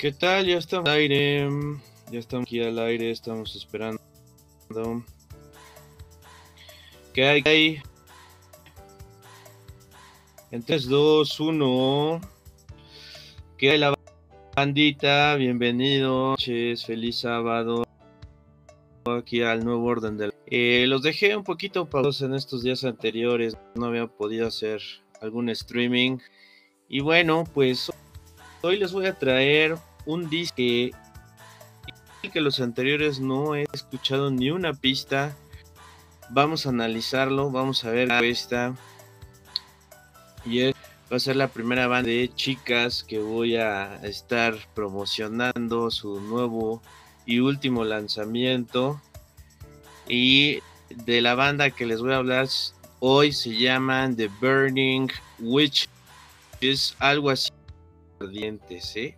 ¿Qué tal? Ya estamos al aire. Ya estamos aquí al aire, estamos esperando. ¿Qué hay? ¿Qué hay? En 3, 2, 1. ¿Qué hay la bandita? Bienvenidos, noches, feliz sábado. Aquí al nuevo orden del. Eh, los dejé un poquito pausados en estos días anteriores. No había podido hacer algún streaming. Y bueno, pues hoy les voy a traer un disco que, que los anteriores no he escuchado ni una pista. Vamos a analizarlo, vamos a ver esta. Y es, va a ser la primera banda de chicas que voy a estar promocionando su nuevo y último lanzamiento. Y de la banda que les voy a hablar hoy se llaman The Burning Witch. Es algo así. Ardientes, ¿eh?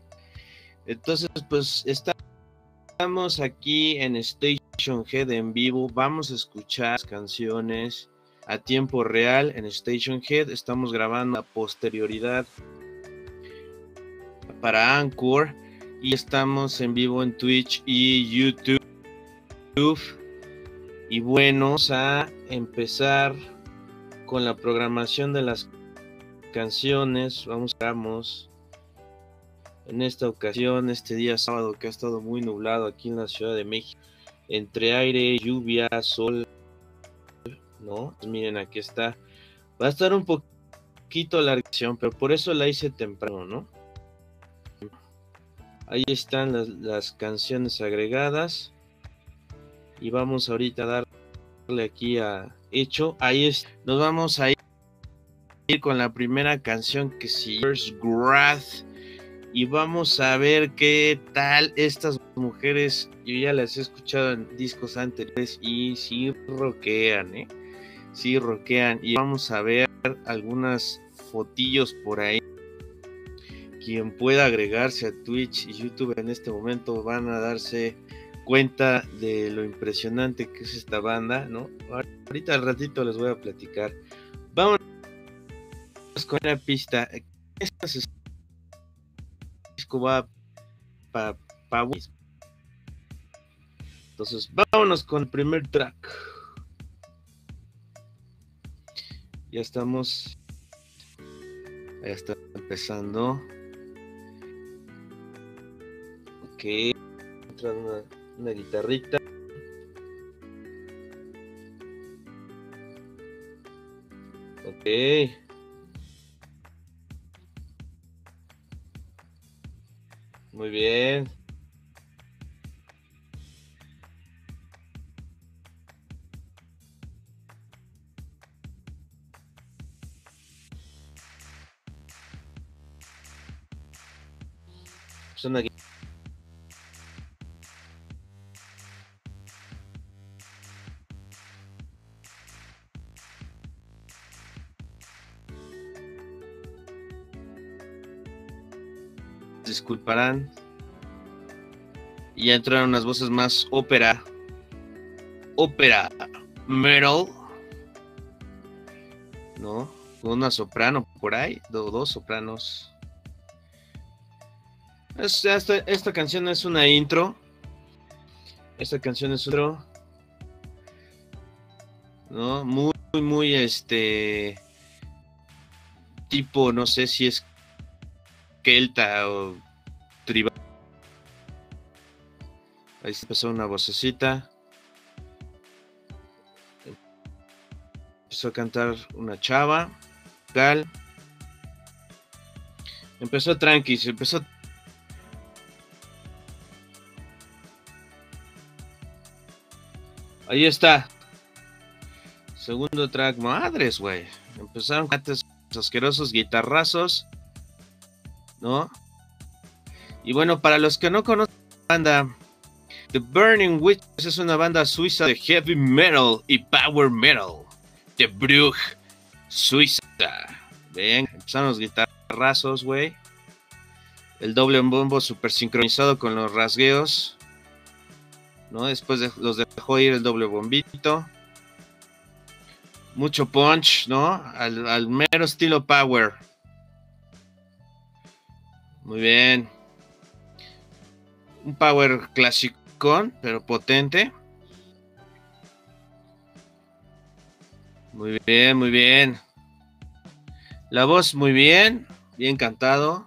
Entonces, pues estamos aquí en Station Head en vivo. Vamos a escuchar canciones a tiempo real en Station Head. Estamos grabando a posterioridad para Anchor y estamos en vivo en Twitch y YouTube. Y bueno, vamos a empezar con la programación de las canciones. Vamos, vamos en esta ocasión, este día sábado que ha estado muy nublado aquí en la Ciudad de México, entre aire, lluvia, sol, ¿no? Pues miren, aquí está. Va a estar un poquito larga, pero por eso la hice temprano, ¿no? Ahí están las, canciones agregadas. Y vamos ahorita a darle aquí a hecho. Ahí es. Nos vamos a ir con la primera canción que sigue First y vamos a ver qué tal estas mujeres. Yo ya las he escuchado en discos anteriores y sí roquean, ¿eh? Sí roquean. Y vamos a ver algunas fotillos por ahí. Quien pueda agregarse a Twitch y YouTube en este momento van a darse cuenta de lo impresionante que es esta banda, ¿no? Ahorita al ratito les voy a platicar. Vamos con la pista. Estas Cuba pa para pa, Entonces, vámonos con el primer track. Ya estamos. Ya está empezando. Ok. Entra una, una guitarrita. Ok. Muy bien. Son aquí. disculparán. Y ya entraron unas voces más ópera. Ópera. Metal. ¿No? Una soprano por ahí. dos sopranos. esta, esta, canción es una intro. Esta canción es otro. ¿No? Muy, muy, este. Tipo, no sé si es Kelta o Ahí se empezó una vocecita. Empezó a cantar una chava. Cal. Empezó tranqui, empezó Ahí está. Segundo track, madres, güey. Empezaron antes asquerosos guitarrazos, ¿no? Y bueno, para los que no conocen la banda, The Burning Witches es una banda suiza de heavy metal y power metal. De Brug, Suiza. Ven, empezaron los guitarrazos, güey. El doble bombo super sincronizado con los rasgueos. ¿no? Después los dejó ir el doble bombito. Mucho punch, ¿no? al mero estilo power. Muy bien. Un power clásico pero potente. Muy bien, muy bien. La voz muy bien, bien cantado.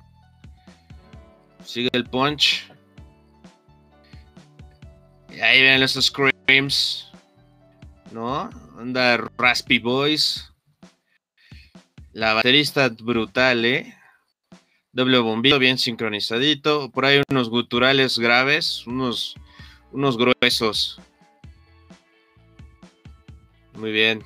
Sigue el punch. Y ahí ven los screams. ¿No? Anda Raspy Boys. La baterista brutal, ¿eh? Doble bombillo bien sincronizadito. Por ahí unos guturales graves, unos unos gruesos. Muy bien.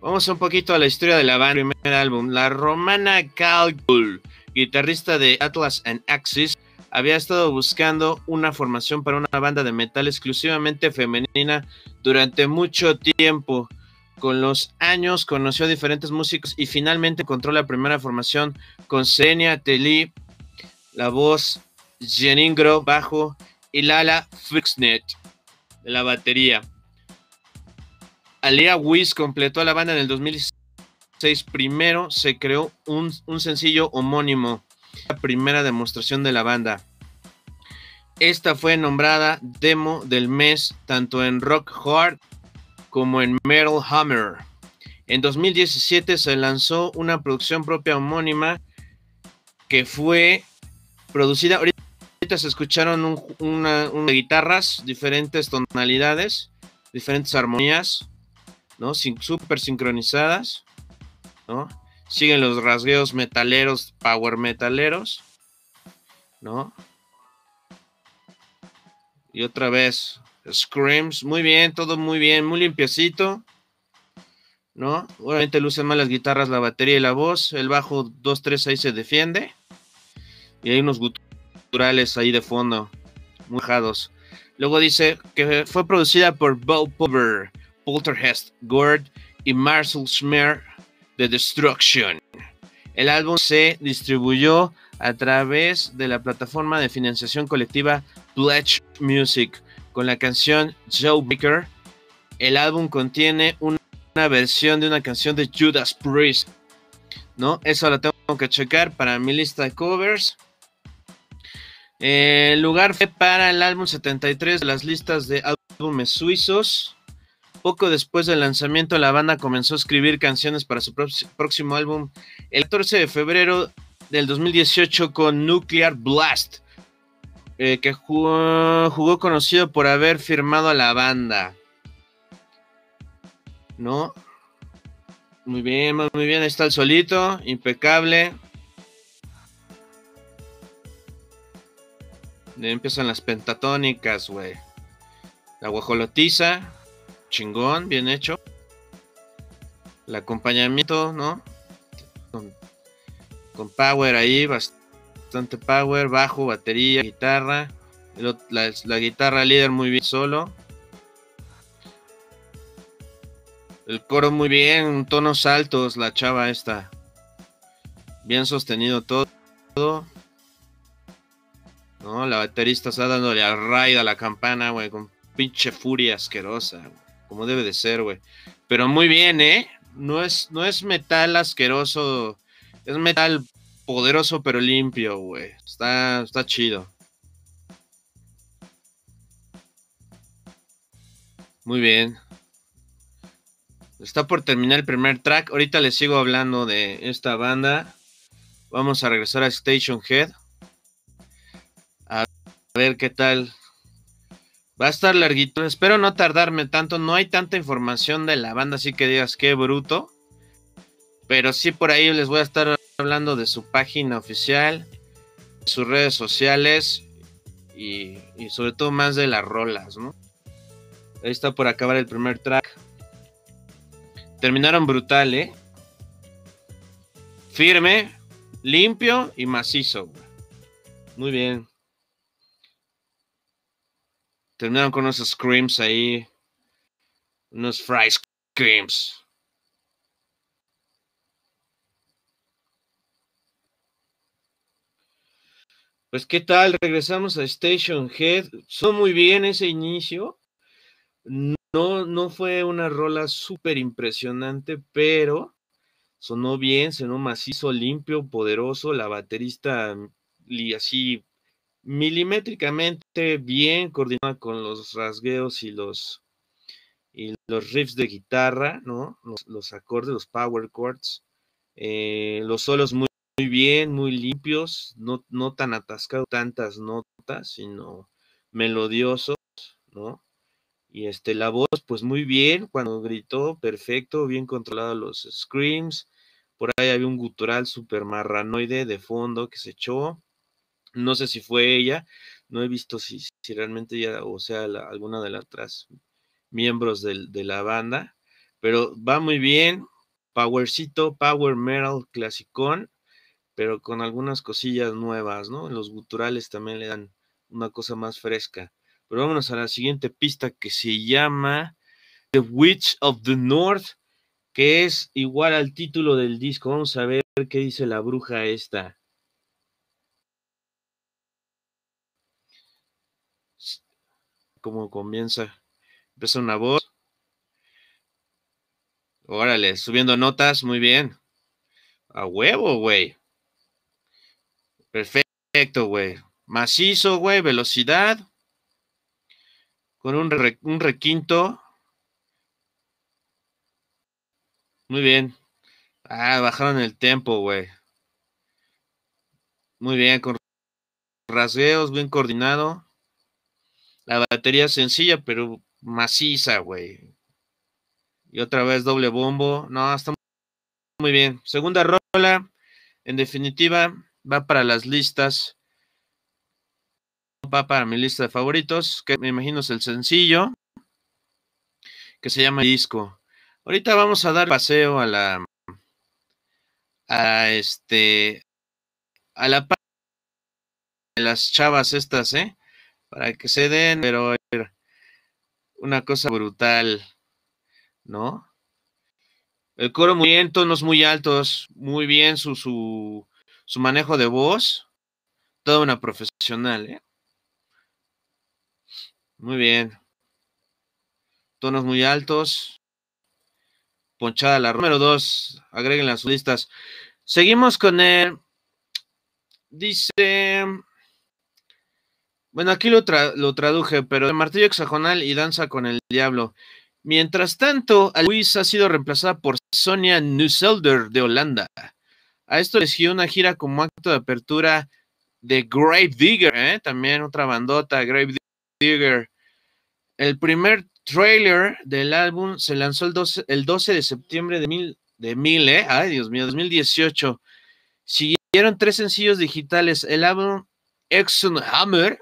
Vamos un poquito a la historia de la banda, primer álbum. La romana Calgul, guitarrista de Atlas and Axis, había estado buscando una formación para una banda de metal exclusivamente femenina durante mucho tiempo. Con los años conoció a diferentes músicos y finalmente encontró la primera formación con Senia Teli, la voz, Jenin Gro, bajo, y Lala Fixnet de la batería. Alea Wiz completó la banda en el 2006. Primero se creó un, sencillo homónimo, la primera demostración de la banda. Esta fue nombrada demo del mes tanto en Rock Hard como en Metal Hammer. En 2017 se lanzó una producción propia homónima que fue producida se escucharon un, una, guitarras, diferentes tonalidades, diferentes armonías, ¿no? Sin, súper sincronizadas, ¿no? Siguen los rasgueos metaleros, power metaleros, ¿no? Y otra vez, screams, muy bien, todo muy bien, muy limpiecito, ¿no? Obviamente lucen mal las guitarras, la batería y la voz, el bajo 2-3 ahí se defiende, y hay unos gutones culturales ahí de fondo, muy Luego dice que fue producida por Bob Pover, Poltergeist, Gord y Marcel Schmer de Destruction. El álbum se distribuyó a través de la plataforma de financiación colectiva Pledge Music con la canción Joe Baker. El álbum contiene una versión de una canción de Judas Priest. ¿No? Eso lo tengo que checar para mi lista de covers. El lugar fue para el álbum 73 de las listas de álbumes suizos. Poco después del lanzamiento, la banda comenzó a escribir canciones para su próximo álbum el 14 de febrero del 2018 con Nuclear Blast, eh, que jugó, jugó, conocido por haber firmado a la banda. ¿No? Muy bien, muy bien, está el solito, impecable. Empiezan las pentatónicas, güey. La guajolotiza, chingón, bien hecho. El acompañamiento, ¿no? Con, power ahí, bastante power, bajo, batería, guitarra. la, la guitarra líder muy bien solo. El coro muy bien, tonos altos, la chava esta. Bien sostenido todo. La baterista está dándole al raid a la campana, güey, con pinche furia asquerosa, como debe de ser, güey. Pero muy bien, ¿eh? No es, no es metal asqueroso, es metal poderoso pero limpio, güey. Está, está chido. Muy bien. Está por terminar el primer track. Ahorita les sigo hablando de esta banda. Vamos a regresar a Station Head. A ver qué tal. Va a estar larguito. Espero no tardarme tanto. No hay tanta información de la banda, así que digas qué bruto. Pero sí por ahí les voy a estar hablando de su página oficial, sus redes sociales y, sobre todo más de las rolas, ¿no? Ahí está por acabar el primer track. Terminaron brutal, ¿eh? Firme, limpio y macizo. Muy bien. Terminaron con unos screams ahí. Unos fry screams. Pues qué tal, regresamos a Station Head. Son muy bien ese inicio. No, no fue una rola súper impresionante, pero sonó bien, sonó macizo, limpio, poderoso. La baterista mm, así milimétricamente bien coordinada con los rasgueos y los, y los riffs de guitarra, ¿no? Los, acordes, los power chords, eh, los solos muy, muy, bien, muy limpios, no, no tan atascados, tantas notas, sino melodiosos, ¿no? Y este, la voz, pues muy bien, cuando gritó, perfecto, bien controlado los screams. Por ahí había un gutural super marranoide de fondo que se echó. No sé si fue ella, no he visto si, realmente ella o sea alguna de las otras miembros de, de la banda, pero va muy bien, powercito, power metal clasicón, pero con algunas cosillas nuevas, ¿no? Los guturales también le dan una cosa más fresca. Pero vámonos a la siguiente pista que se llama The Witch of the North, que es igual al título del disco. Vamos a ver qué dice la bruja esta. cómo comienza. Empieza una voz. Órale, subiendo notas, muy bien. A huevo, güey. Perfecto, güey. Macizo, güey, velocidad. Con un, un requinto. Muy bien. Ah, bajaron el tempo, güey. Muy bien, con rasgueos, bien coordinado. La batería sencilla, pero maciza, güey. Y otra vez doble bombo. No, estamos muy bien. Segunda rola, en definitiva, va para las listas. Va para mi lista de favoritos, que me imagino es el sencillo, que se llama Disco. Ahorita vamos a dar paseo a la a este a la parte de las chavas estas, ¿eh? para que se den, pero una cosa brutal, ¿no? El coro muy bien, tonos muy altos, muy bien su, manejo de voz, toda una profesional, ¿eh? Muy bien. Tonos muy altos. Ponchada la número dos, Agreguen las listas. Seguimos con él. Dice bueno, aquí lo, lo traduje, pero el martillo hexagonal y danza con el diablo. Mientras tanto, Luis ha sido reemplazada por Sonia Nusselder de Holanda. A esto le siguió una gira como acto de apertura de Grave Digger, ¿eh? también otra bandota, Grave Digger. El primer trailer del álbum se lanzó el 12, el 12 de septiembre de mil, de ¿eh? Ay, Dios mío, 2018. Siguieron tres sencillos digitales, el álbum Exxon Hammer,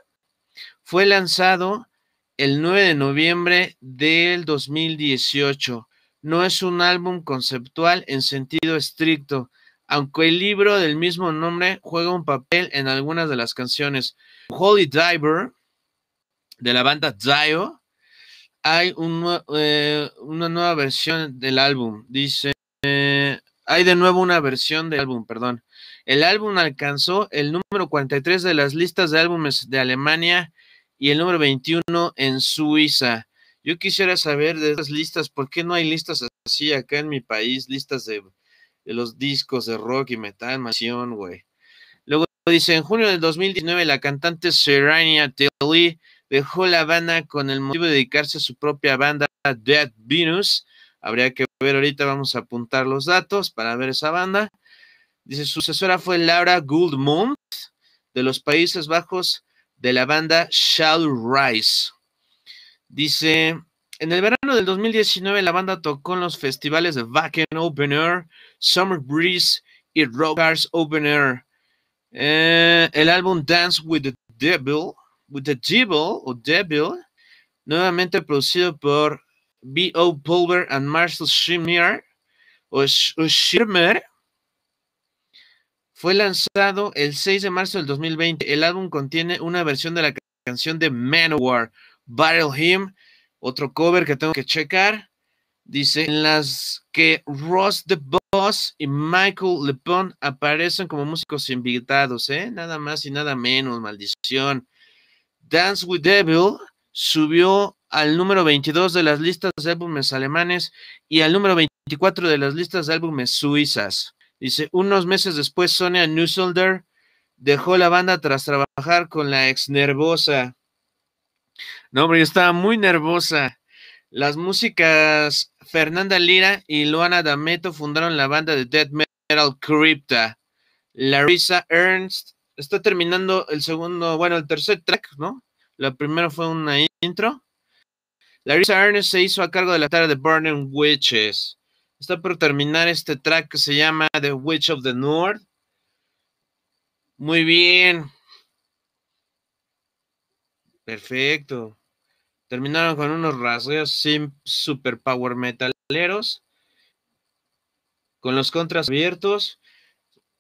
fue lanzado el 9 de noviembre del 2018. No es un álbum conceptual en sentido estricto, aunque el libro del mismo nombre juega un papel en algunas de las canciones. Holy Diver, de la banda Dio, hay eh, una nueva versión del álbum. Dice, eh, hay de nuevo una versión del álbum, perdón. El álbum alcanzó el número 43 de las listas de álbumes de Alemania y el número 21 en Suiza. Yo quisiera saber de estas listas, ¿por qué no hay listas así acá en mi país? Listas de, los discos de rock y metal, mansión, güey. Luego dice, en junio del 2019 la cantante Serenia Tilly dejó la banda con el motivo de dedicarse a su propia banda Dead Venus. Habría que ver ahorita, vamos a apuntar los datos para ver esa banda. Dice, su sucesora fue Laura Gould de los Países Bajos, de la banda Shall Rise. Dice, en el verano del 2019 la banda tocó en los festivales de Wacken Open Air, Summer Breeze y Rockars Open Air. Eh, el álbum Dance with the Devil, with the Devil o Devil, nuevamente producido por B.O. Pulver and Marcel Schirmer, fue lanzado el 6 de marzo del 2020. El álbum contiene una versión de la canción de Manowar, Battle Hymn, otro cover que tengo que checar. Dice, en las que Ross the Boss y Michael LePon aparecen como músicos invitados, ¿eh? Nada más y nada menos, maldición. Dance with Devil subió al número 22 de las listas de álbumes alemanes y al número 24 de las listas de álbumes suizas. Dice, unos meses después Sonia Nusselder dejó la banda tras trabajar con la ex Nervosa. No, hombre, yo estaba muy nervosa. Las músicas Fernanda Lira y Luana D'Ameto fundaron la banda de death metal Crypta. Larissa Ernst está terminando el segundo, bueno, el tercer track, ¿no? La primera fue una intro. Larissa Ernst se hizo a cargo de la tarea de Burning Witches. Está por terminar este track que se llama The Witch of the North. Muy bien. Perfecto. Terminaron con unos rasgueos sin super power metaleros. Con los contras abiertos.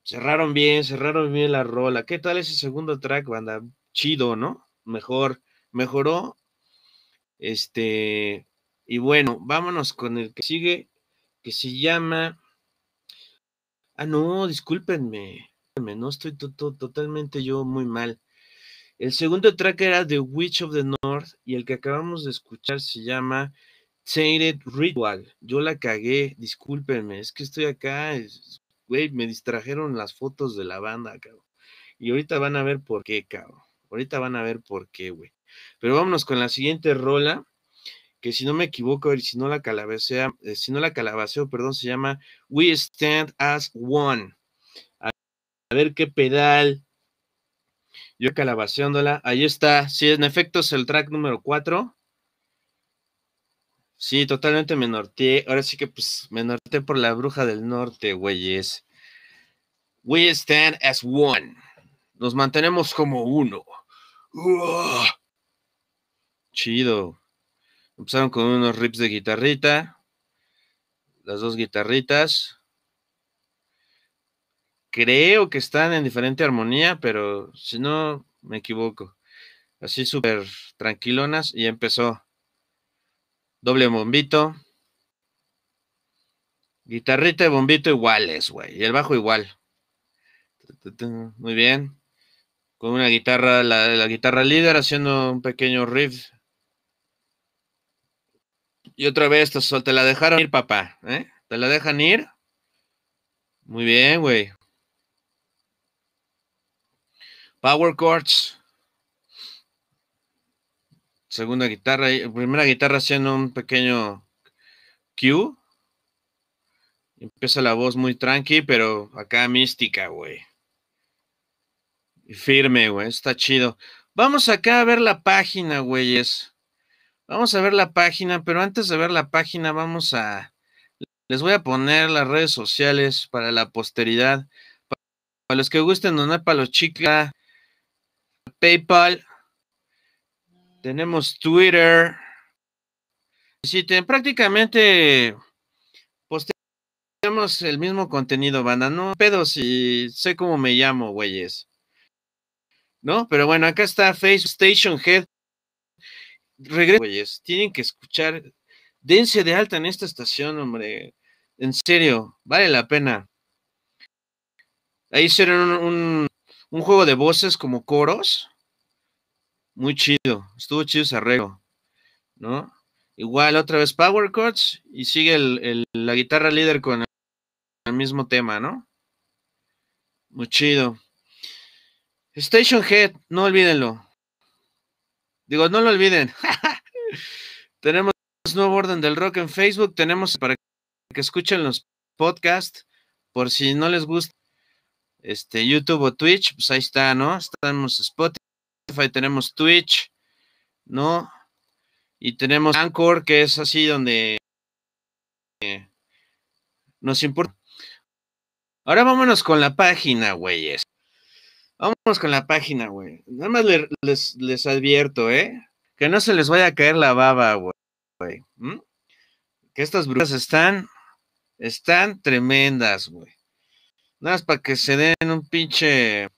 Cerraron bien, cerraron bien la rola. ¿Qué tal ese segundo track, banda? Chido, ¿no? Mejor, mejoró. Este. Y bueno, vámonos con el que sigue que se llama. Ah, no, discúlpenme. No estoy totalmente yo muy mal. El segundo track era The Witch of the North y el que acabamos de escuchar se llama Tainted Ritual. Yo la cagué, discúlpenme, es que estoy acá, güey, me distrajeron las fotos de la banda, cabrón. Y ahorita van a ver por qué, cabrón. Ahorita van a ver por qué, güey. Pero vámonos con la siguiente rola que si no me equivoco, y si no la calabacea, eh, si no la calabaceo, perdón, se llama We Stand as One. A, ver qué pedal. Yo calabaceándola. Ahí está. Sí, en efecto es el track número 4. Sí, totalmente me norteé. Ahora sí que pues me norteé por la bruja del norte, güeyes. We stand as one. Nos mantenemos como uno. Chido. Empezaron con unos rips de guitarrita, las dos guitarritas. Creo que están en diferente armonía, pero si no, me equivoco. Así súper tranquilonas y empezó. Doble bombito. Guitarrita y bombito iguales, güey. Y el bajo igual. Muy bien. Con una guitarra, la, la guitarra líder haciendo un pequeño riff y otra vez, te la dejaron ir, papá. ¿eh? ¿Te la dejan ir? Muy bien, güey. Power chords. Segunda guitarra, eh, primera guitarra haciendo un pequeño cue. Empieza la voz muy tranqui, pero acá mística, güey. Firme, güey, está chido. Vamos acá a ver la página, güeyes. Vamos a ver la página, pero antes de ver la página, vamos a. Les voy a poner las redes sociales para la posteridad. Para los que gusten donar para los chicos. PayPal, tenemos Twitter. Si prácticamente posteamos el mismo contenido, banda. No pedo si sé cómo me llamo, güeyes. ¿No? Pero bueno, acá está Face Station Head. Regreso, Tienen que escuchar. Dense de alta en esta estación, hombre. En serio, vale la pena. Ahí hicieron un, juego de voces como coros. Muy chido. Estuvo chido ese arreglo. ¿No? Igual otra vez Power Chords y sigue la guitarra líder con el, el mismo tema, ¿no? Muy chido. Station Head, no olvídenlo. Digo, no lo olviden. tenemos Nuevo Orden del Rock en Facebook, tenemos para que escuchen los podcasts, por si no les gusta este YouTube o Twitch, pues ahí está, ¿no? Estamos Spotify, tenemos Twitch, ¿no? Y tenemos Anchor, que es así donde eh, nos importa. Ahora vámonos con la página, güeyes. Vamos con la página, güey. Nada más les, advierto, ¿eh? Que no se les vaya a caer la baba, güey. Que estas brujas están, están tremendas, güey. Nada más para que se den un pinche,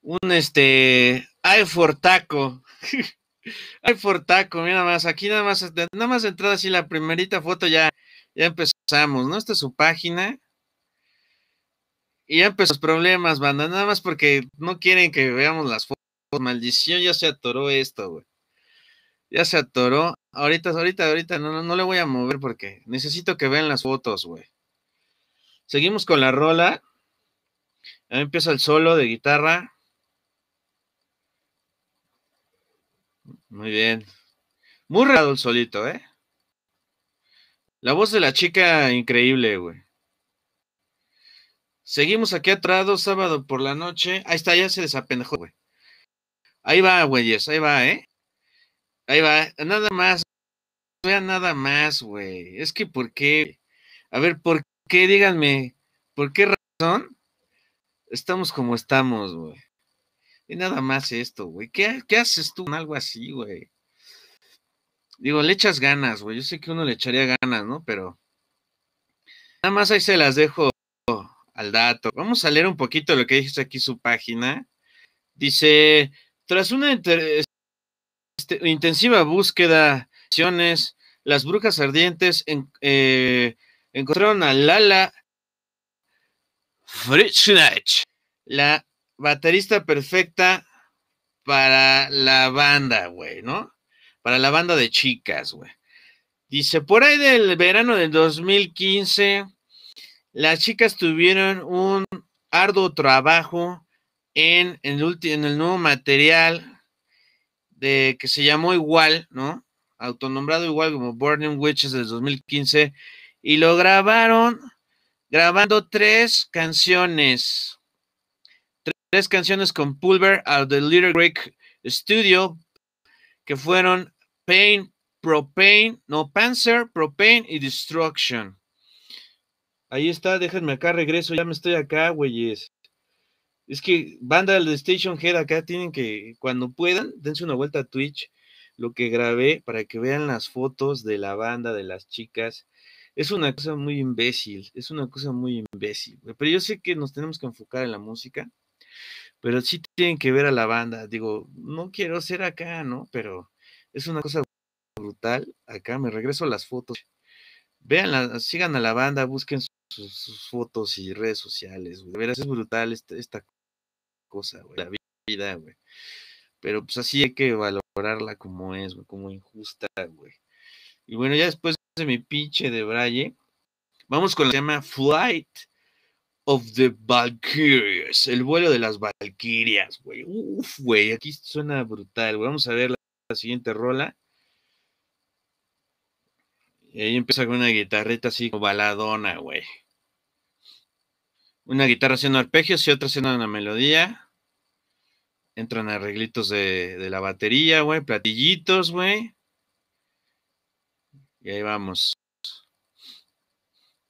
un este, ay fortaco, ay fortaco. mira más, aquí nada más, nada más entrada así la primerita foto ya, ya empezamos, ¿no? Esta es su página. Y ya empezó pues, los problemas, banda, nada más porque no quieren que veamos las fotos. Maldición, ya se atoró esto, güey. Ya se atoró. Ahorita, ahorita, ahorita, no, no, le voy a mover porque necesito que vean las fotos, güey. Seguimos con la rola. Ahí empieza el solo de guitarra. Muy bien. Muy raro el solito, ¿eh? La voz de la chica, increíble, güey. Seguimos aquí atrados, sábado por la noche. Ahí está, ya se desapendejó, güey. Ahí va, güeyes, ahí va, ¿eh? Ahí va, nada más. Vean nada más, güey. Es que, ¿por qué? A ver, ¿por qué? Díganme, ¿por qué razón estamos como estamos, güey? Y nada más esto, güey. ¿Qué, ¿Qué haces tú con algo así, güey? Digo, le echas ganas, güey. Yo sé que uno le echaría ganas, ¿no? Pero. Nada más ahí se las dejo dato. Vamos a leer un poquito lo que dice aquí su página. Dice, tras una este, intensiva búsqueda, las brujas ardientes eh, encontraron a Lala Fritschnach, la baterista perfecta para la banda, güey, ¿no? Para la banda de chicas, güey. Dice, por ahí del verano del 2015, las chicas tuvieron un arduo trabajo en, el, nuevo material de, que se llamó Igual, ¿no? Autonombrado igual como Burning Witches del 2015. Y lo grabaron grabando tres canciones. Tres, canciones con Pulver of The Little Greek Studio, que fueron Pain, Propane, no, Panzer, Propane y Destruction. Ahí está, déjenme acá, regreso, ya me estoy acá, güeyes. Es que banda de Station Head acá tienen que, cuando puedan, dense una vuelta a Twitch, lo que grabé para que vean las fotos de la banda, de las chicas. Es una cosa muy imbécil, es una cosa muy imbécil. Pero yo sé que nos tenemos que enfocar en la música, pero sí tienen que ver a la banda. Digo, no quiero ser acá, ¿no? Pero es una cosa brutal. Acá me regreso a las fotos. Vean, sigan a la banda, busquen su sus, fotos y redes sociales, güey. es brutal este, esta, cosa, güey. La vida, güey. Pero pues así hay que valorarla como es, güey, como injusta, güey. Y bueno, ya después de mi pinche de Braille, vamos con la que se llama Flight of the Valkyries, el vuelo de las Valkyrias, güey. Uf, güey, aquí suena brutal, Vamos a ver la, la siguiente rola. Y ahí empieza con una guitarreta así como baladona, güey. Una guitarra haciendo arpegios y otra haciendo una melodía. Entran arreglitos de, la batería, güey. Platillitos, güey. Y ahí vamos.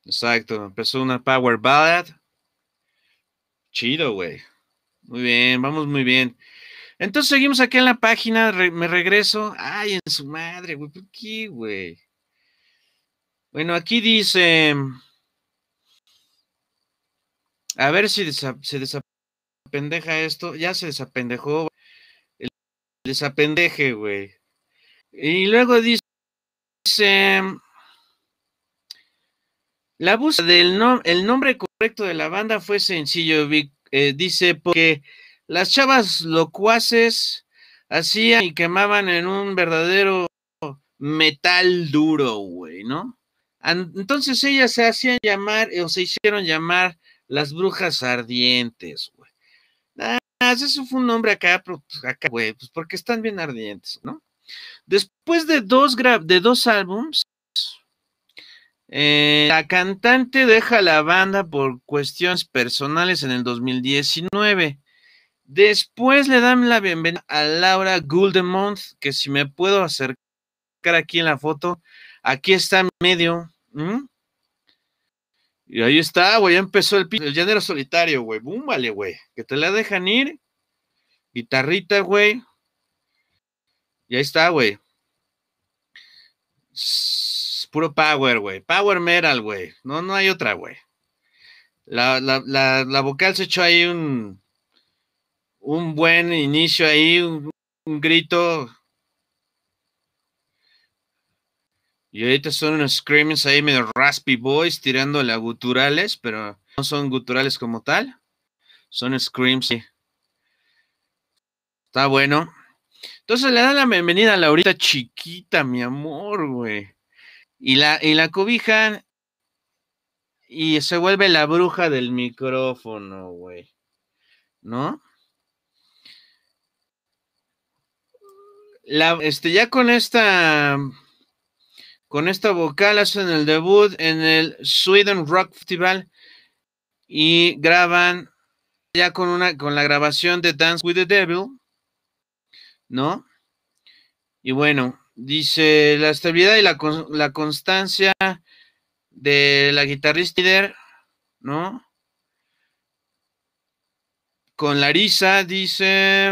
Exacto. Empezó una power ballad. Chido, güey. Muy bien, vamos muy bien. Entonces seguimos aquí en la página, me regreso. Ay, en su madre, güey, ¿por qué, güey? Bueno, aquí dice, a ver si se desapendeja esto. Ya se desapendejó. El desapendeje, güey. Y luego dice. la búsqueda del el nombre correcto de la banda fue sencillo, eh, dice, porque las chavas locuaces hacían y quemaban en un verdadero metal duro, güey, ¿no? Entonces ellas se hacían llamar o se hicieron llamar las brujas ardientes, güey. Ah, eso fue un nombre acá, pues, acá, güey, pues porque están bien ardientes, ¿no? Después de dos, de dos álbums, eh, la cantante deja la banda por cuestiones personales en el 2019. Después le dan la bienvenida a Laura Guldemont, que si me puedo acercar aquí en la foto, aquí está en medio. Y ahí está, güey, ya empezó el, el género solitario, güey. búmbale, vale, güey. Que te la dejan ir. Guitarrita, güey. Y ahí está, güey. Puro power, güey. Power metal, güey. No, no hay otra, güey. La, vocal se echó ahí un, un buen inicio ahí, un grito Y ahorita son unos screams ahí medio raspy boys tirándole a guturales, pero no son guturales como tal. Son screams. Sí. Está bueno. Entonces le dan la bienvenida a Laurita chiquita, mi amor, güey. Y la, y la cobijan y se vuelve la bruja del micrófono, güey. ¿No? La, este, ya con esta con esta vocal hacen el debut en el Sweden Rock Festival y graban ya con una con la grabación de Dance with the Devil, ¿no? Y bueno, dice la estabilidad y la, la constancia de la guitarrista líder, ¿no? Con Larisa dice,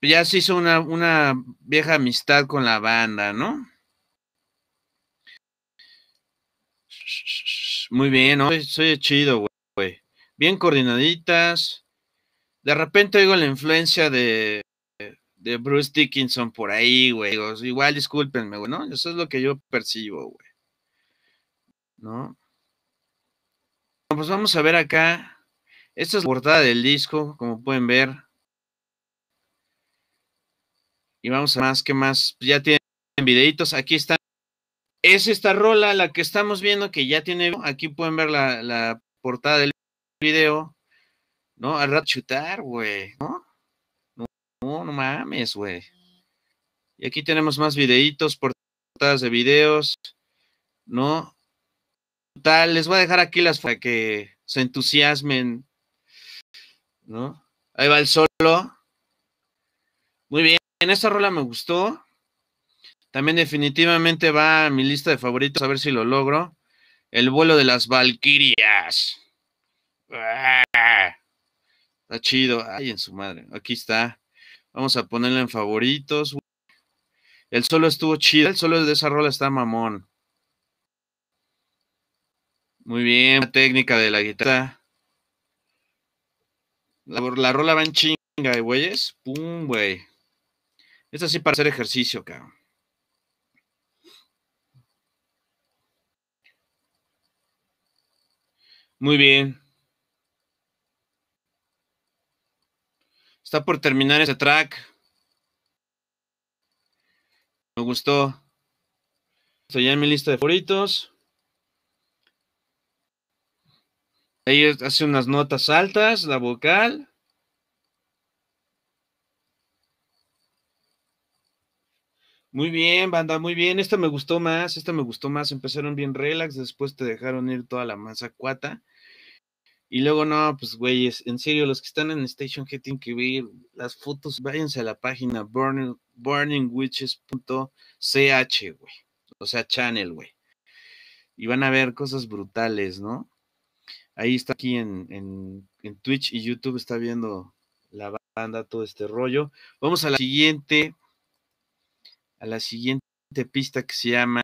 ya se hizo una vieja amistad con la banda, ¿no? Muy bien, ¿no? Soy chido, güey. Bien coordinaditas. De repente oigo la influencia de, de Bruce Dickinson por ahí, güey. Igual discúlpenme, güey, ¿no? Eso es lo que yo percibo, güey. ¿No? Pues vamos a ver acá. Esta es la portada del disco, como pueden ver. Y vamos a más, ¿qué más? Ya tienen videitos. Aquí están es esta rola la que estamos viendo que ya tiene, aquí pueden ver la, portada del video, ¿no? Al rato chutar, güey, ¿no? No, no mames, güey. Y aquí tenemos más videitos, portadas de videos, ¿no? Tal, les voy a dejar aquí las para que se entusiasmen, ¿no? Ahí va el solo. Muy bien, esta rola me gustó. También definitivamente va a mi lista de favoritos, a ver si lo logro. El vuelo de las Valquirias. ¡Ah! Está chido. Ay, en su madre. Aquí está. Vamos a ponerlo en favoritos. El solo estuvo chido. El solo de esa rola está mamón. Muy bien. La técnica de la guitarra. La, la rola va en chinga, güeyes. Pum, güey. Esta sí para hacer ejercicio, cabrón. Muy bien. Está por terminar este track. Me gustó. Estoy ya en mi lista de favoritos. Ahí hace unas notas altas, la vocal. Muy bien, banda, muy bien. Esta me gustó más, esta me gustó más. Empezaron bien relax, después te dejaron ir toda la masa cuata. Y luego, no, pues, güeyes, en serio, los que están en Station G tienen que ver las fotos, váyanse a la página burning, burningwitches.ch, güey. O sea, channel, güey. Y van a ver cosas brutales, ¿no? Ahí está aquí en, en, en Twitch y YouTube, está viendo la banda todo este rollo. Vamos a la siguiente, a la siguiente pista que se llama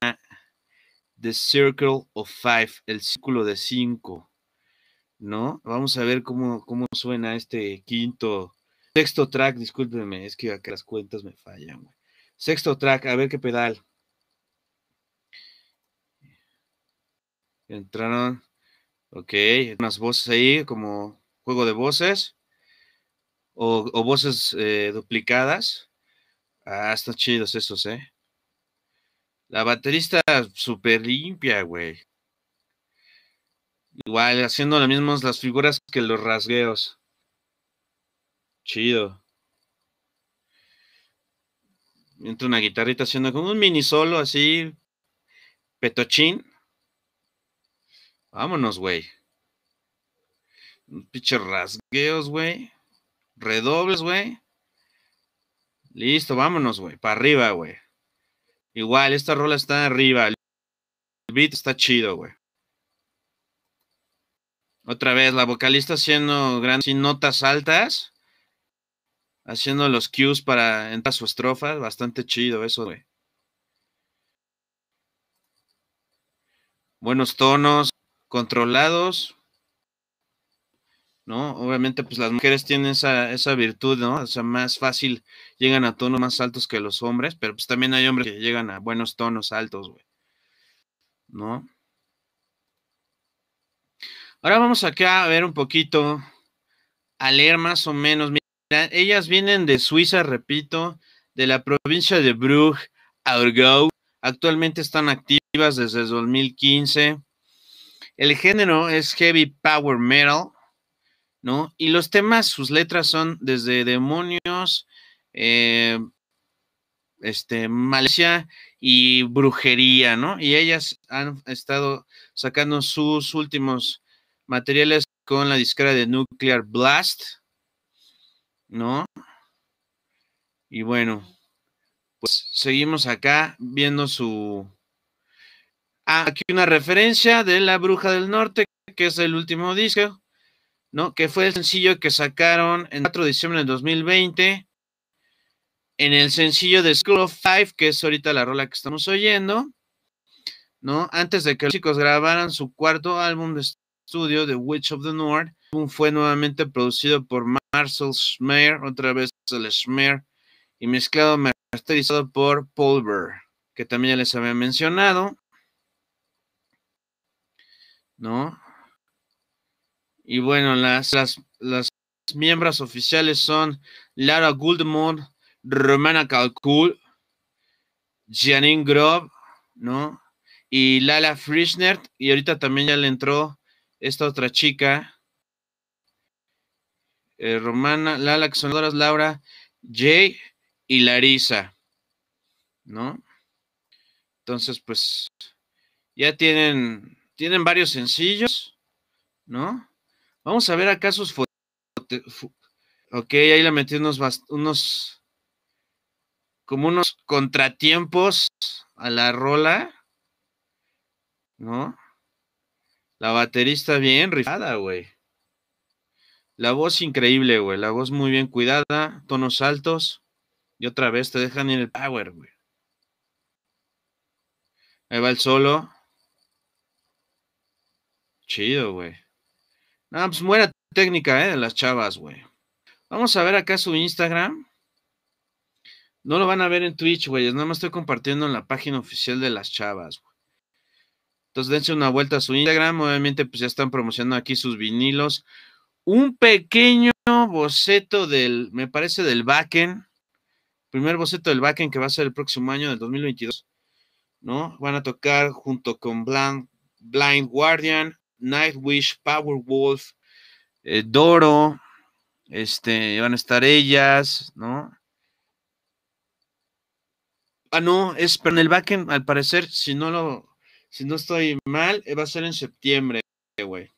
The Circle of Five, el círculo de cinco. ¿no? Vamos a ver cómo, suena este quinto, sexto track, discúlpenme, es que acá las cuentas me fallan, güey. Sexto track, a ver qué pedal. Entraron, ok, unas voces ahí, como juego de voces, o, voces eh, duplicadas. Ah, están chidos esos, ¿eh? La baterista súper limpia, güey. Igual, haciendo las mismas las figuras que los rasgueos. Chido. Entra una guitarrita haciendo como un mini solo así. Petochín. Vámonos, güey. Pinche rasgueos, güey. Redobles, güey. Listo, vámonos, güey. Para arriba, güey. Igual, esta rola está arriba. El beat está chido, güey. Otra vez, la vocalista haciendo grandes notas altas, haciendo los cues para entrar a su estrofa. Bastante chido eso, güey. Buenos tonos, controlados, ¿no? Obviamente, pues las mujeres tienen esa, esa, virtud, ¿no? O sea, más fácil llegan a tonos más altos que los hombres, pero pues también hay hombres que llegan a buenos tonos altos, güey, ¿no? Ahora vamos acá a ver un poquito, a leer más o menos. ellas vienen de Suiza, repito, de la provincia de brugge Aurgau. Actualmente están activas desde 2015. El género es heavy power metal, ¿no? Y los temas, sus letras son desde demonios, eh, este, malicia y brujería, ¿no? Y ellas han estado sacando sus últimos materiales con la disquera de Nuclear Blast, ¿no? Y bueno, pues seguimos acá viendo su... Ah, aquí una referencia de La Bruja del Norte, que es el último disco, ¿no? Que fue el sencillo que sacaron en 4 de diciembre del 2020, en el sencillo de School of Five, que es ahorita la rola que estamos oyendo, ¿no? Antes de que los chicos grabaran su cuarto álbum de estudio de Witch of the North. fue nuevamente producido por Marcel Schmeyer, otra vez el y mezclado, masterizado por Paul Burr, que también les había mencionado. ¿No? Y bueno, las, las, las miembros oficiales son Lara Goldmund, Romana Calcul, Janine Grob ¿no? Y Lala Frischner, y ahorita también ya le entró esta otra chica, eh, Romana, Lala, que son Laura, Jay y Larisa, ¿no? Entonces, pues, ya tienen, tienen varios sencillos, ¿no? Vamos a ver acá sus fotos. Ok, ahí la metí unos, unos, como unos contratiempos a la rola, ¿no? La baterista bien rifada, güey. La voz increíble, güey. La voz muy bien cuidada, tonos altos. Y otra vez te dejan en el power, güey. Ahí va el solo. Chido, güey. Nada, pues buena técnica, ¿eh? De las chavas, güey. Vamos a ver acá su Instagram. No lo van a ver en Twitch, güey. Nada más estoy compartiendo en la página oficial de las chavas, güey. Entonces dense una vuelta a su Instagram. Obviamente, pues ya están promocionando aquí sus vinilos. Un pequeño boceto del, me parece, del Backen, Primer boceto del Backen que va a ser el próximo año del 2022. ¿No? Van a tocar junto con Blind, Guardian, Nightwish, Powerwolf, eh, Doro. Este, van a estar ellas, ¿no? Ah, no, es, pero en el Backen, al parecer, si no lo si no estoy mal, eh, va a ser en septiembre, güey.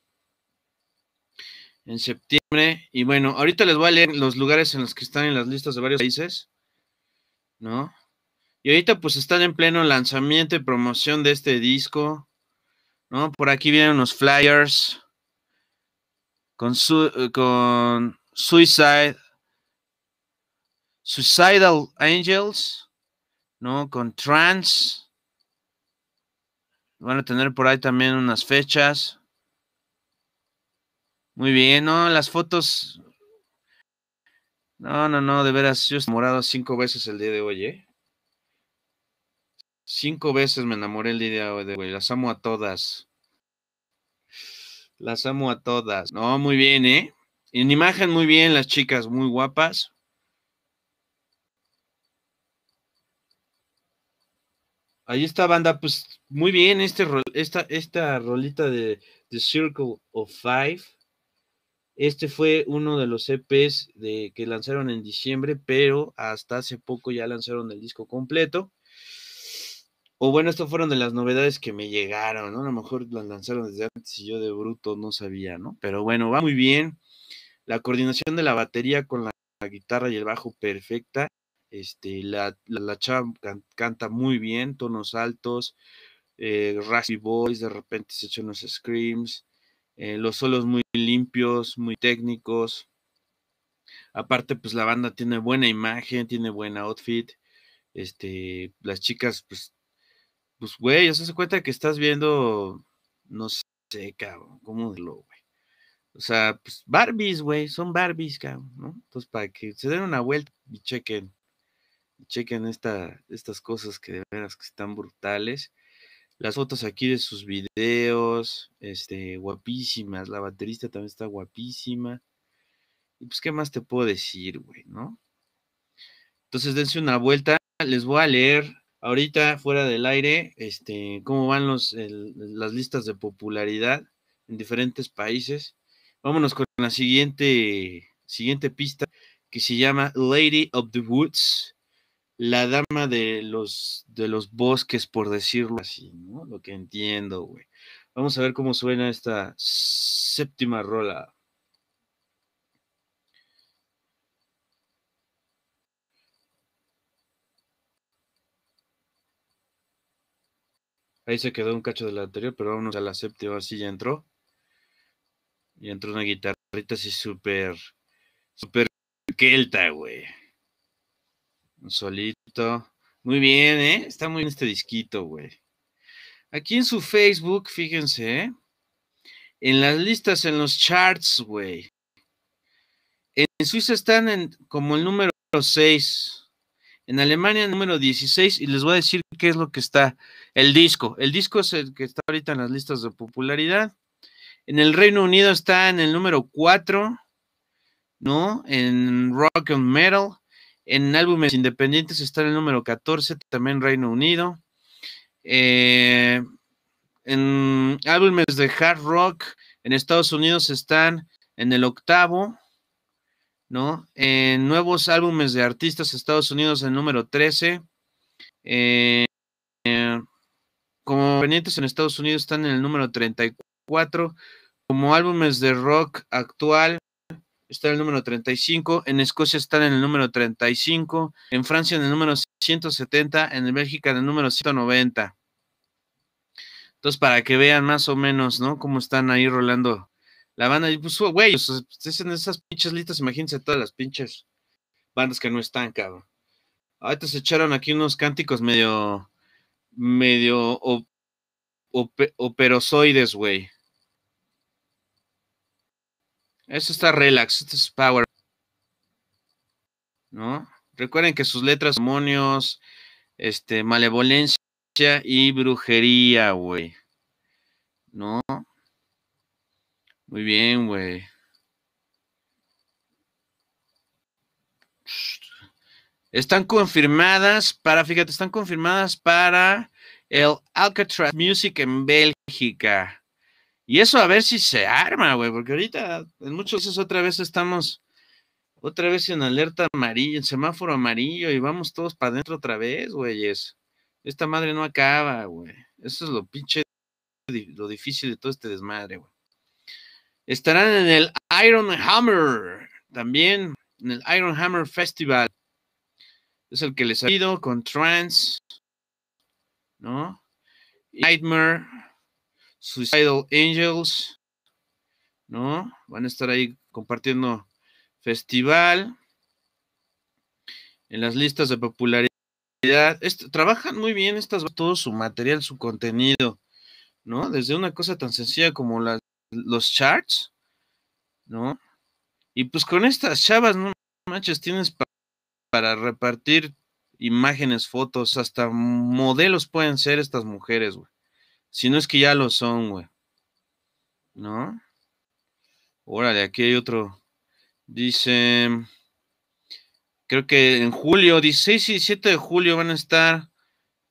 En septiembre. Y bueno, ahorita les voy a leer los lugares en los que están en las listas de varios países. ¿No? Y ahorita pues están en pleno lanzamiento y promoción de este disco. ¿No? Por aquí vienen unos flyers. Con, eh, con Suicide. Suicidal Angels. ¿No? Con Trans. Van a tener por ahí también unas fechas. Muy bien, no, las fotos. No, no, no, de veras, yo he enamorado cinco veces el día de hoy, ¿eh? Cinco veces me enamoré el día de hoy, güey. Las amo a todas. Las amo a todas. No, muy bien, ¿eh? En imagen, muy bien, las chicas, muy guapas. Ahí está, banda. Pues muy bien, este, esta, esta rolita de The Circle of Five. Este fue uno de los EPs de, que lanzaron en diciembre, pero hasta hace poco ya lanzaron el disco completo. O bueno, estas fueron de las novedades que me llegaron, ¿no? A lo mejor las lanzaron desde antes y yo de bruto no sabía, ¿no? Pero bueno, va muy bien. La coordinación de la batería con la guitarra y el bajo perfecta. Este, la, la, canta muy bien, tonos altos, eh, Raspy Boys, de repente se echan unos screams, eh, los solos muy limpios, muy técnicos. Aparte, pues la banda tiene buena imagen, tiene buen outfit. Este, las chicas, pues, pues, güey, ya se se cuenta que estás viendo, no sé, cabrón, ¿cómo lo, güey? O sea, pues Barbies, güey, son Barbies, cabrón, ¿no? Entonces, para que se den una vuelta y chequen Chequen esta, estas cosas que de veras que están brutales. Las fotos aquí de sus videos, este, guapísimas. La baterista también está guapísima. Y pues, ¿qué más te puedo decir, güey, no? Entonces, dense una vuelta. Les voy a leer ahorita, fuera del aire, este, cómo van los, las listas de popularidad en diferentes países. Vámonos con la siguiente, siguiente pista que se llama Lady of the Woods la dama de los, de los bosques, por decirlo así, ¿no? Lo que entiendo, güey. Vamos a ver cómo suena esta séptima rola. Ahí se quedó un cacho de la anterior, pero vámonos a la séptima, así ya entró. Y entró una guitarrita así súper, súper kelta, güey. Solito. Muy bien, ¿eh? Está muy bien este disquito, güey. Aquí en su Facebook, fíjense, ¿eh? En las listas, en los charts, güey. En Suiza están como el número 6. En Alemania, el número 16. Y les voy a decir qué es lo que está. El disco. El disco es el que está ahorita en las listas de popularidad. En el Reino Unido está en el número 4, ¿no? En Rock and Metal. En álbumes independientes están el número 14, también Reino Unido. Eh, en álbumes de hard rock en Estados Unidos están en el octavo, ¿no? En nuevos álbumes de artistas Estados Unidos en número 13. Eh, eh, como pendientes en Estados Unidos están en el número 34. Como álbumes de rock actual está en el número 35, en Escocia están en el número 35, en Francia en el número 170, en Bélgica en el número 190. Entonces, para que vean más o menos, ¿no? Cómo están ahí rolando la banda. Y pues, güey, en esas pinches listas, imagínense todas las pinches bandas que no están, cabrón. Ahorita se echaron aquí unos cánticos medio, medio operosoides, güey eso está relax, esto es power. ¿No? Recuerden que sus letras, demonios, este, malevolencia y brujería, güey. ¿No? Muy bien, güey. Están confirmadas para, fíjate, están confirmadas para el Alcatraz Music en Bélgica. Y eso a ver si se arma, güey, porque ahorita en muchos casos otra vez estamos otra vez en alerta amarilla, en semáforo amarillo y vamos todos para adentro otra vez, güey. Esta madre no acaba, güey. Eso es lo pinche, lo difícil de todo este desmadre, güey. Estarán en el Iron Hammer, también en el Iron Hammer Festival. Es el que les ha ido con Trance, ¿no? Nightmare, Suicidal Angels, ¿no? Van a estar ahí compartiendo festival. En las listas de popularidad. trabajan muy bien estas, todo su material, su contenido, ¿no? Desde una cosa tan sencilla como los charts, ¿no? Y pues con estas chavas, no manches, tienes para repartir imágenes, fotos, hasta modelos pueden ser estas mujeres, güey. Si no es que ya lo son, güey. ¿No? Órale, aquí hay otro. Dice, creo que en julio, 16 y 17 de julio van a estar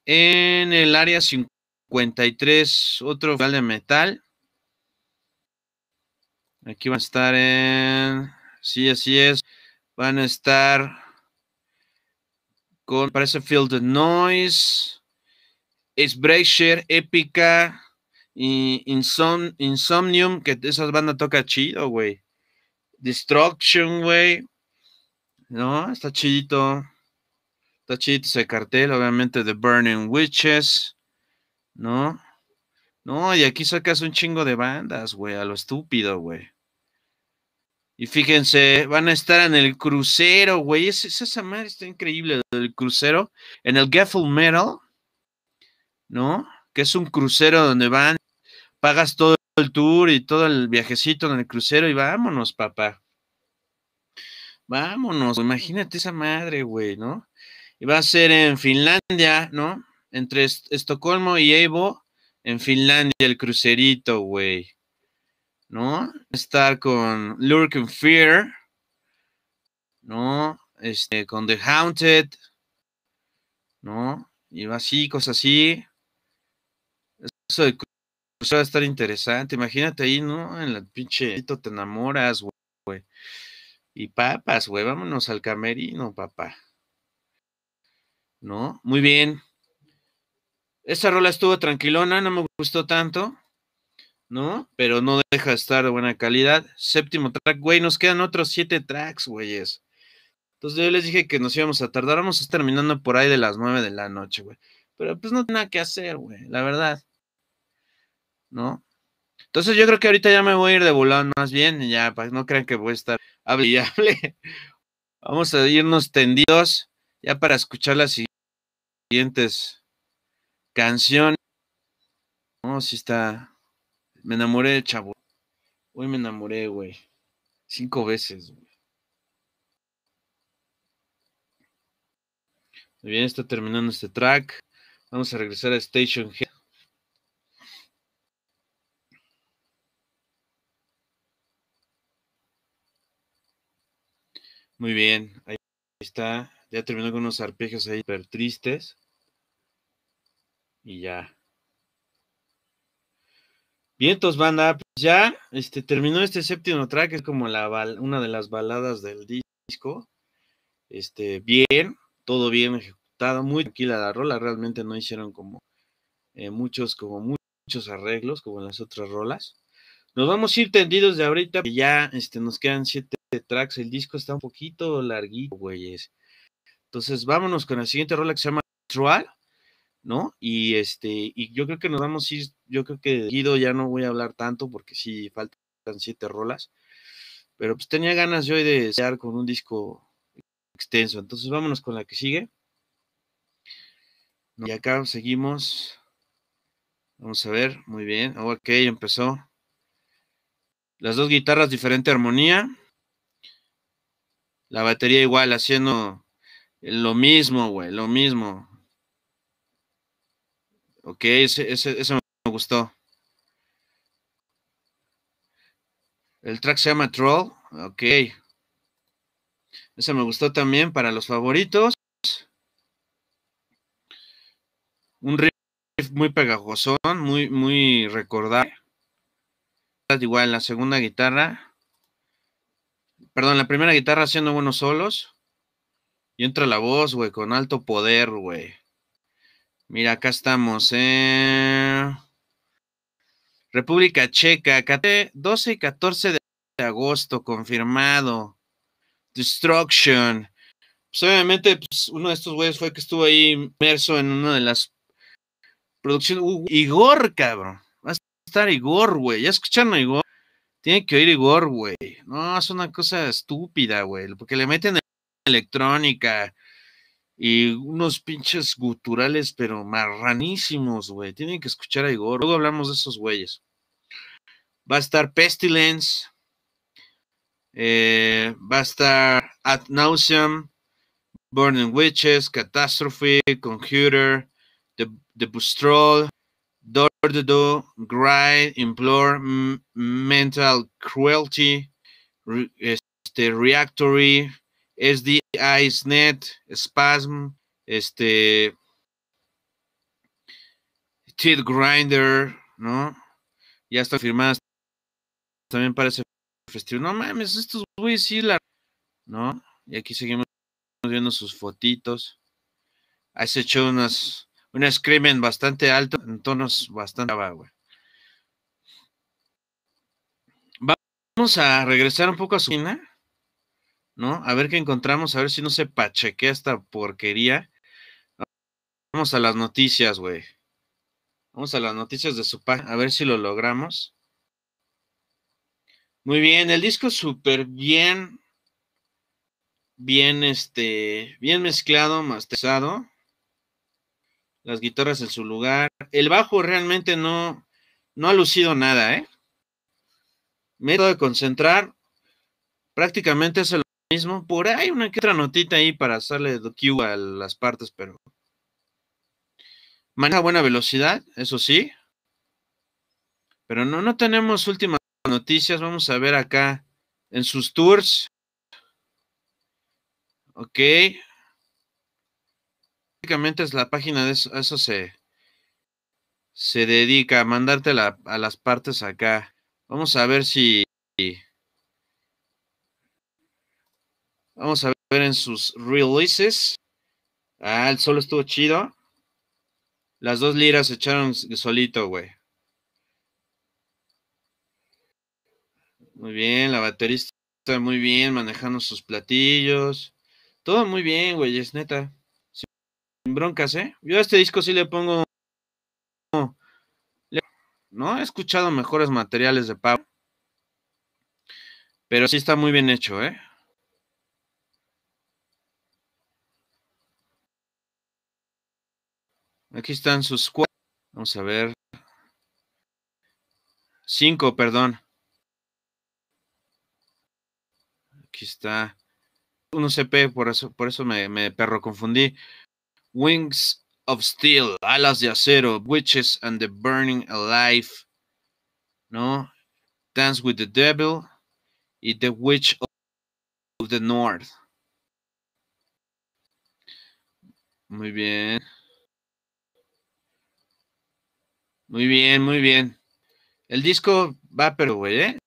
en el área 53, otro final de metal. Aquí van a estar en, sí, así es, van a estar con, parece Field of Noise es Épica, Insomnium, que esas bandas toca chido, güey. Destruction, güey. No, está chidito. Está chidito ese cartel, obviamente, The Burning Witches. ¿No? No, y aquí sacas un chingo de bandas, güey, a lo estúpido, güey. Y fíjense, van a estar en el crucero, güey. Es, esa madre está increíble, el crucero. En el Gaffle Metal ¿no? Que es un crucero donde van, pagas todo el tour y todo el viajecito en el crucero y vámonos, papá. Vámonos, imagínate esa madre, güey, ¿no? Y va a ser en Finlandia, ¿no? Entre Estocolmo y Evo, en Finlandia, el crucerito, güey. ¿No? Estar con Lurk and Fear, ¿no? Este, con The Haunted, ¿no? Y así, cosas así. Eso va a estar interesante. Imagínate ahí, ¿no? En la pinche te enamoras, güey. Y papas, güey, vámonos al camerino, papá. ¿No? Muy bien. Esta rola estuvo tranquilona, no me gustó tanto, ¿no? Pero no deja de estar de buena calidad. Séptimo track, güey, nos quedan otros siete tracks, güeyes. Entonces yo les dije que nos íbamos a tardar, vamos a estar terminando por ahí de las nueve de la noche, güey. Pero pues no tiene nada que hacer, güey, la verdad. ¿no? Entonces yo creo que ahorita ya me voy a ir de volando más bien, ya, pues no crean que voy a estar hable Vamos a irnos tendidos ya para escuchar las siguientes canciones. No, si está. Me enamoré de chavo. Hoy me enamoré, güey. Cinco veces, güey. Muy bien, está terminando este track. Vamos a regresar a Station G Muy bien, ahí está. Ya terminó con unos arpegios ahí súper tristes. Y ya. Vientos, banda. Pues ya este, terminó este séptimo track, es como la, una de las baladas del disco. Este, bien, todo bien ejecutado, muy tranquila la rola. Realmente no hicieron como eh, muchos, como muchos arreglos, como en las otras rolas. Nos vamos a ir tendidos de ahorita, ya este, nos quedan siete de tracks. El disco está un poquito larguito, güeyes. Entonces, vámonos con la siguiente rola que se llama Troll, ¿no? Y este, y yo creo que nos vamos a ir, yo creo que Guido ya no voy a hablar tanto porque sí faltan siete rolas. Pero pues tenía ganas yo de estar con un disco extenso. Entonces, vámonos con la que sigue. Y acá seguimos. Vamos a ver, muy bien. Ok, empezó. Las dos guitarras, diferente armonía. La batería igual, haciendo lo mismo, güey, lo mismo. Ok, ese, ese, me gustó. El track se llama Troll. Ok. Ese me gustó también para los favoritos. Un riff muy pegajosón, muy, muy recordable. Igual la segunda guitarra perdón, la primera guitarra haciendo buenos solos. Y entra la voz, güey, con alto poder, güey. Mira, acá estamos, eh. República Checa, 12 y 14 de agosto, confirmado. Destruction. Pues obviamente, pues, uno de estos güeyes fue que estuvo ahí inmerso en una de las producciones. Igor, cabrón. Vas a estar Igor, güey. ¿Ya escuchando a Igor? Tiene que oír Igor, güey. No, es una cosa estúpida, güey. Porque le meten electrónica y unos pinches guturales, pero marranísimos, güey. Tienen que escuchar a Igor. Luego hablamos de esos güeyes. Va a estar Pestilence. Eh, va a estar Ad Nauseam, Burning Witches, Catastrophe, Computer, The, The door to door, grind, implore, mental cruelty, este, reactory, SDI, net spasm, este, teeth grinder, ¿no? Ya está firmadas también parece festival. No mames, estos güeyes sí la... ¿No? Y aquí seguimos viendo sus fotitos. Has hecho unas un screaming bastante alto, en tonos bastante abajo. Vamos a regresar un poco a su ¿no? A ver qué encontramos, a ver si no se pachequea esta porquería. Vamos a las noticias, güey. Vamos a las noticias de su página, a ver si lo logramos. Muy bien, el disco súper bien, bien, este, bien mezclado, masterizado las guitarras en su lugar. El bajo realmente no, no ha lucido nada, ¿eh? Método de concentrar, prácticamente es lo mismo. Por ahí una que otra notita ahí para hacerle Q a las partes, pero maneja buena velocidad, eso sí. Pero no, no tenemos últimas noticias. Vamos a ver acá en sus tours. Ok es la página de eso, se, se dedica a mandarte a las partes acá. Vamos a ver si... Vamos a ver en sus releases. Ah, el solo estuvo chido. Las dos liras se echaron solito, güey. Muy bien, la baterista muy bien manejando sus platillos. Todo muy bien, güey, es neta broncas, ¿eh? Yo a este disco sí le pongo. No he escuchado mejores materiales de Pablo. Pero sí está muy bien hecho, ¿eh? Aquí están sus cuatro. Vamos a ver. Cinco, perdón. Aquí está. Uno CP, por eso, por eso me, me perro confundí. Wings of Steel, Alas de Acero, Witches and the Burning Alive, ¿no? Dance with the Devil y The Witch of the North. Muy bien. Muy bien, muy bien. El disco va, pero güey, ¿eh?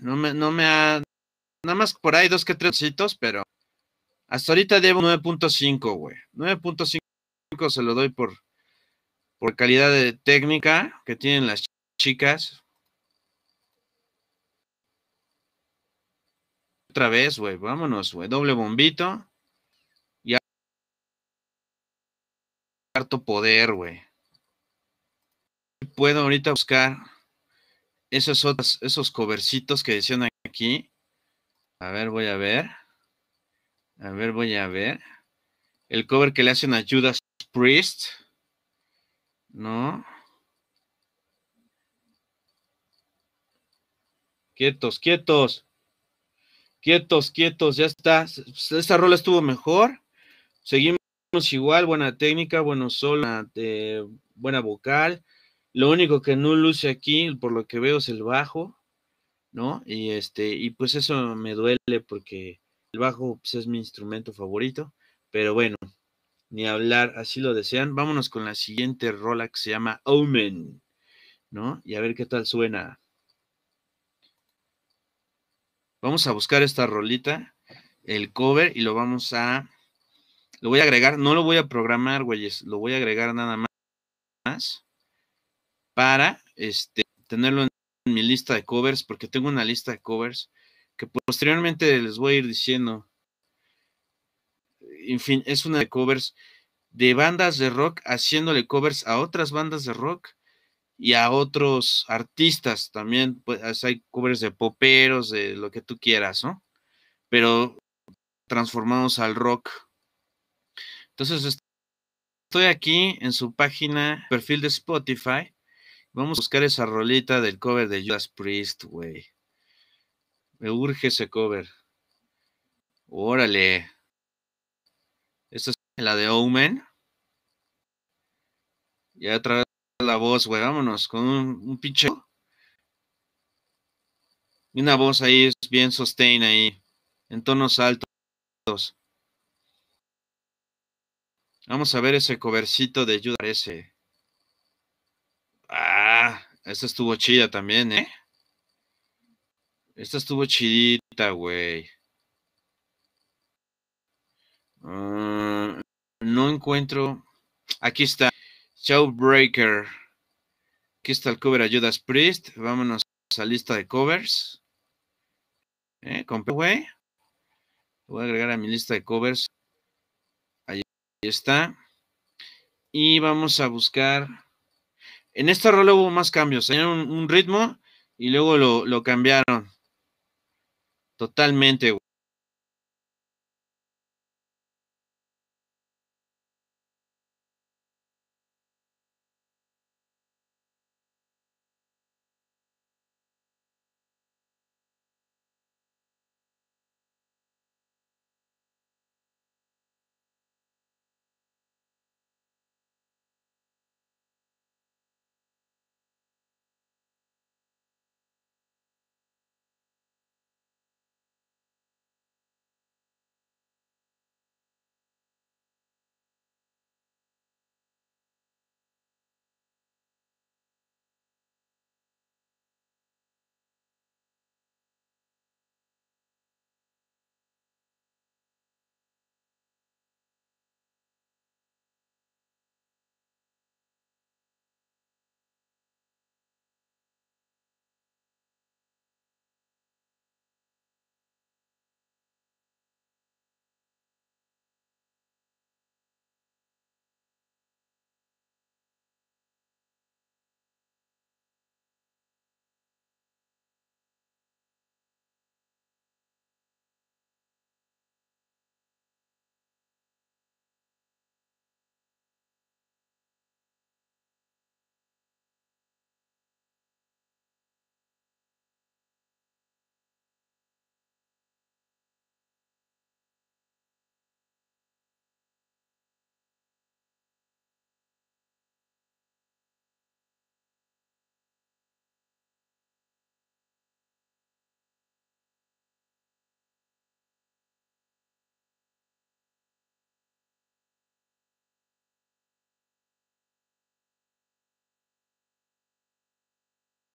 No me, no me ha. Nada más por ahí dos que tres pero. Hasta ahorita debo 9.5, güey. 9.5 se lo doy por, por calidad de técnica que tienen las chicas. Otra vez, güey, vámonos, güey. Doble bombito. Y harto poder, güey. Puedo ahorita buscar esos otros, esos covercitos que decían aquí. A ver, voy a ver. A ver, voy a ver. El cover que le hacen a Priest, ¿no? Quietos, quietos. Quietos, quietos, ya está. Esta rola estuvo mejor. Seguimos igual, buena técnica, bueno sol eh, buena vocal. Lo único que no luce aquí, por lo que veo, es el bajo, ¿no? Y este, y pues eso me duele porque el bajo pues, es mi instrumento favorito. Pero bueno, ni hablar, así lo desean. Vámonos con la siguiente rola que se llama Omen, ¿no? Y a ver qué tal suena. Vamos a buscar esta rolita, el cover, y lo vamos a... Lo voy a agregar, no lo voy a programar, güeyes, lo voy a agregar nada más para este, tenerlo en mi lista de covers, porque tengo una lista de covers que posteriormente les voy a ir diciendo en fin, es una de covers de bandas de rock haciéndole covers a otras bandas de rock y a otros artistas también. Pues, hay covers de poperos, de lo que tú quieras, ¿no? Pero transformados al rock. Entonces, estoy aquí en su página, perfil de Spotify. Vamos a buscar esa rolita del cover de Judas Priest, güey. Me urge ese cover. Órale. Esta es la de Omen. Ya otra la voz, güey. Vámonos con un, pinche. una voz ahí es bien sustain ahí, en tonos altos. Vamos a ver ese covercito de Judas ese. Eh. Ah, esta estuvo chida también, ¿eh? Esta estuvo chidita, güey. Ah, no encuentro. Aquí está. Showbreaker. Aquí está el cover Ayudas Priest. Vámonos a la lista de covers. Eh, voy a agregar a mi lista de covers. Ahí está. Y vamos a buscar. En este rola hubo más cambios. en un, un, ritmo y luego lo, lo cambiaron. Totalmente,